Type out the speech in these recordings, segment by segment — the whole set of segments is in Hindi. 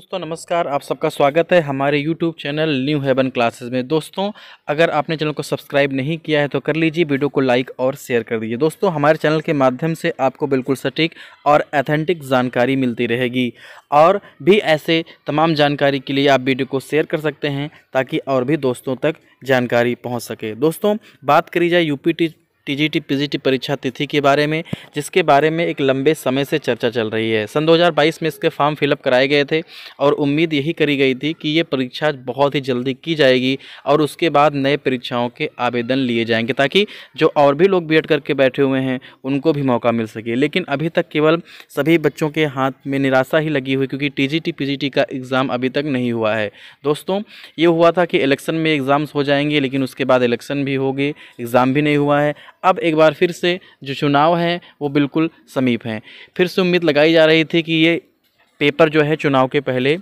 दोस्तों नमस्कार आप सबका स्वागत है हमारे YouTube channel New Haven Classes में दोस्तों अगर आपने चैनल को सब्सक्राइब नहीं किया है तो कर लीजिए वीडियो को लाइक और शेयर कर दीजिए दोस्तों हमारे चैनल के माध्यम से आपको बिल्कुल सटीक और एथेंटिक जानकारी मिलती रहेगी और भी ऐसे तमाम जानकारी के लिए आप वीडियो को शेयर कर सकते हैं ताकि और भी दोस्तों तक जानकारी पहुँच सके दोस्तों बात करी जाए यू टीजीटी पीजीटी परीक्षा तिथि के बारे में जिसके बारे में एक लंबे समय से चर्चा चल रही है सन 2022 में इसके फॉर्म फिलअप कराए गए थे और उम्मीद यही करी गई थी कि ये परीक्षा बहुत ही जल्दी की जाएगी और उसके बाद नए परीक्षाओं के आवेदन लिए जाएंगे ताकि जो और भी लोग बी करके बैठे हुए हैं उनको भी मौका मिल सके लेकिन अभी तक केवल सभी बच्चों के हाथ में निराशा ही लगी हुई क्योंकि टी जी का एग्ज़ाम अभी तक नहीं हुआ है दोस्तों ये हुआ था कि इलेक्शन में एग्ज़ाम्स हो जाएंगे लेकिन उसके बाद इलेक्शन भी होगी एग्ज़ाम भी नहीं हुआ है अब एक बार फिर से जो चुनाव हैं वो बिल्कुल समीप हैं फिर से उम्मीद लगाई जा रही थी कि ये पेपर जो है चुनाव के पहले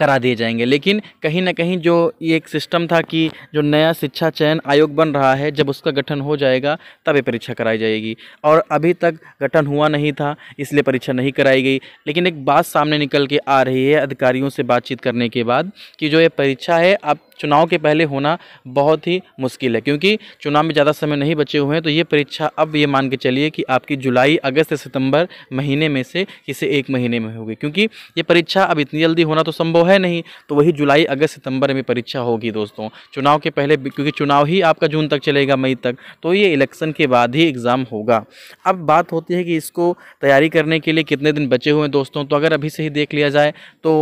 करा दिए जाएंगे लेकिन कहीं ना कहीं जो ये एक सिस्टम था कि जो नया शिक्षा चयन आयोग बन रहा है जब उसका गठन हो जाएगा तब ये परीक्षा कराई जाएगी और अभी तक गठन हुआ नहीं था इसलिए परीक्षा नहीं कराई गई लेकिन एक बात सामने निकल के आ रही है अधिकारियों से बातचीत करने के बाद कि जो ये परीक्षा है अब चुनाव के पहले होना बहुत ही मुश्किल है क्योंकि चुनाव में ज़्यादा समय नहीं बचे हुए हैं तो ये परीक्षा अब ये मान के चलिए कि आपकी जुलाई अगस्त सितंबर महीने में से किसी एक महीने में होगी क्योंकि ये परीक्षा अब इतनी जल्दी होना तो संभव है है नहीं तो वही जुलाई अगस्त सितंबर में परीक्षा होगी दोस्तों चुनाव के पहले क्योंकि चुनाव ही आपका जून तक चलेगा मई तक तो ये इलेक्शन के बाद ही एग्ज़ाम होगा अब बात होती है कि इसको तैयारी करने के लिए कितने दिन बचे हुए हैं दोस्तों तो अगर अभी से ही देख लिया जाए तो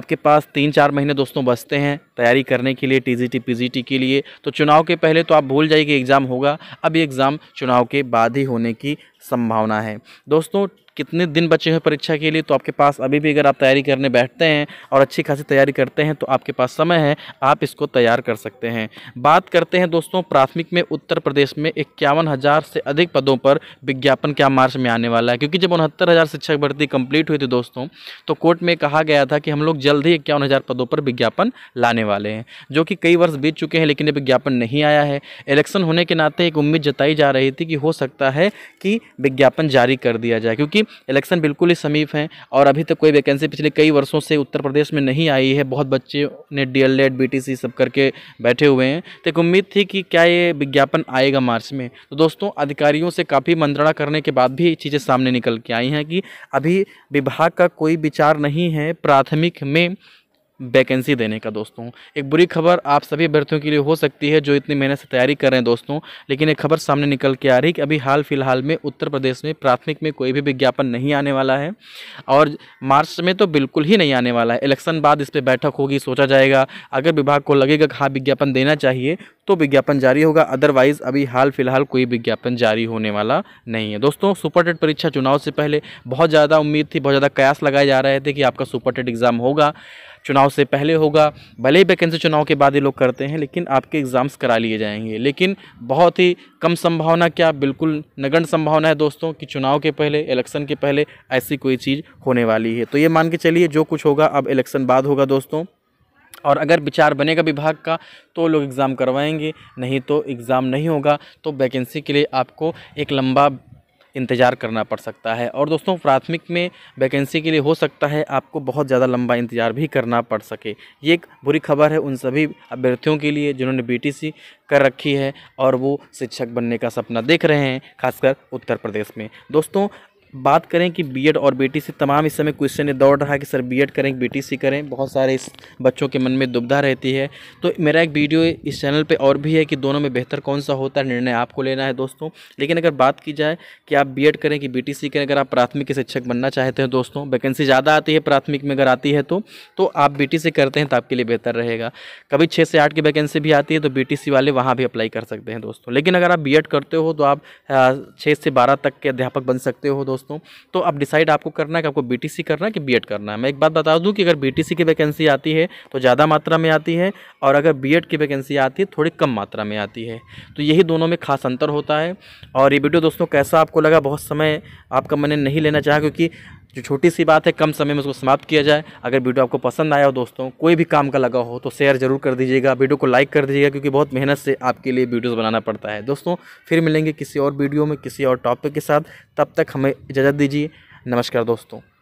आपके पास तीन चार महीने दोस्तों बचते हैं तैयारी करने के लिए टी जी के लिए तो चुनाव के पहले तो आप भूल जाइए कि एग्ज़ाम होगा अब ये एग्ज़ाम चुनाव के बाद ही होने की संभावना है दोस्तों कितने दिन बचे हैं परीक्षा के लिए तो आपके पास अभी भी अगर आप तैयारी करने बैठते हैं और अच्छी खासी तैयारी करते हैं तो आपके पास समय है आप इसको तैयार कर सकते हैं बात करते हैं दोस्तों प्राथमिक में उत्तर प्रदेश में इक्यावन हज़ार से अधिक पदों पर विज्ञापन क्या मार्च में आने वाला है क्योंकि जब उनहत्तर हज़ार शिक्षक भर्ती कंप्लीट हुई थी दोस्तों तो कोर्ट में कहा गया था कि हम लोग जल्द ही इक्यावन हज़ार पदों पर विज्ञापन लाने वाले हैं जो कि कई वर्ष बीत चुके हैं लेकिन ये विज्ञापन नहीं आया है इलेक्शन होने के नाते एक उम्मीद जताई जा रही थी कि हो सकता है कि विज्ञापन जारी कर दिया जाए क्योंकि इलेक्शन बिल्कुल ही समीप हैं और अभी तक कोई वैकेंसी पिछले कई वर्षों से उत्तर प्रदेश में नहीं आई है बहुत बच्चे ने डी एल एड बी सब करके बैठे हुए हैं तो एक उम्मीद थी कि क्या ये विज्ञापन आएगा मार्च में तो दोस्तों अधिकारियों से काफ़ी मंत्रणा करने के बाद भी चीज़ें सामने निकल के आई हैं कि अभी विभाग का कोई विचार नहीं है प्राथमिक में वैकेंसी देने का दोस्तों एक बुरी खबर आप सभी अभ्यर्थियों के लिए हो सकती है जो इतनी मेहनत से तैयारी कर रहे हैं दोस्तों लेकिन एक खबर सामने निकल के आ रही है कि अभी हाल फिलहाल में उत्तर प्रदेश में प्राथमिक में कोई भी विज्ञापन नहीं आने वाला है और मार्च में तो बिल्कुल ही नहीं आने वाला है इलेक्शन बाद इस पर बैठक होगी सोचा जाएगा अगर विभाग को लगेगा कि हाँ विज्ञापन देना चाहिए तो विज्ञापन जारी होगा अदरवाइज़ अभी हाल फिलहाल कोई विज्ञापन जारी होने वाला नहीं है दोस्तों सुपर टेट परीक्षा चुनाव से पहले बहुत ज़्यादा उम्मीद थी बहुत ज़्यादा कयास लगाए जा रहे थे कि आपका सुपर टेट एग्ज़ाम होगा चुनाव से पहले होगा भले ही वैकेंसी चुनाव के बाद ही लोग करते हैं लेकिन आपके एग्ज़ाम्स करा लिए जाएंगे लेकिन बहुत ही कम संभावना क्या बिल्कुल नगण संभावना है दोस्तों कि चुनाव के पहले इलेक्शन के पहले ऐसी कोई चीज़ होने वाली है तो ये मान के चलिए जो कुछ होगा अब इलेक्शन बाद होगा दोस्तों और अगर विचार बनेगा विभाग का तो लोग एग्ज़ाम करवाएंगे नहीं तो एग्ज़ाम नहीं होगा तो वैकेंसी के लिए आपको एक लंबा इंतज़ार करना पड़ सकता है और दोस्तों प्राथमिक में वैकेंसी के लिए हो सकता है आपको बहुत ज़्यादा लंबा इंतज़ार भी करना पड़ सके ये एक बुरी खबर है उन सभी अभ्यर्थियों के लिए जिन्होंने बीटीसी कर रखी है और वो शिक्षक बनने का सपना देख रहे हैं खासकर उत्तर प्रदेश में दोस्तों बात करें कि बीएड और बीटी से तमाम इस समय क्वेश्चन दौड़ रहा है कि सर बीएड करें बीटी से करें बहुत सारे इस बच्चों के मन में दुविधा रहती है तो मेरा एक वीडियो इस चैनल पे और भी है कि दोनों में बेहतर कौन सा होता है निर्णय आपको लेना है दोस्तों लेकिन अगर बात की जाए कि आप बी करें कि बी करें अगर आप प्राथमिक शिक्षक बनना चाहते हैं दोस्तों वैकेंसी ज़्यादा आती है प्राथमिक में अगर आती है तो, तो आप बी करते हैं तो आपके लिए बेहतर रहेगा कभी छः से आठ की वैकेंसी भी आती है तो बी वाले वहाँ भी अप्लाई कर सकते हैं दोस्तों लेकिन अगर आप बी करते हो तो आप छः से बारह तक के अध्यापक बन सकते हो दोस्तों दोस्तों तो अब डिसाइड आपको करना है कि आपको बी करना है कि बी करना है मैं एक बात बता दूँ कि अगर बी की वैकेंसी आती है तो ज़्यादा मात्रा में आती है और अगर बी की वैकेंसी आती है तो थोड़ी कम मात्रा में आती है तो यही दोनों में खास अंतर होता है और ये वीडियो दोस्तों कैसा आपको लगा बहुत समय आपका मैंने नहीं लेना चाहा क्योंकि जो छोटी सी बात है कम समय में उसको समाप्त किया जाए अगर वीडियो आपको पसंद आया हो दोस्तों कोई भी काम का लगा हो तो शेयर जरूर कर दीजिएगा वीडियो को लाइक कर दीजिएगा क्योंकि बहुत मेहनत से आपके लिए वीडियोस बनाना पड़ता है दोस्तों फिर मिलेंगे किसी और वीडियो में किसी और टॉपिक के साथ तब तक हमें इजाज़त दीजिए नमस्कार दोस्तों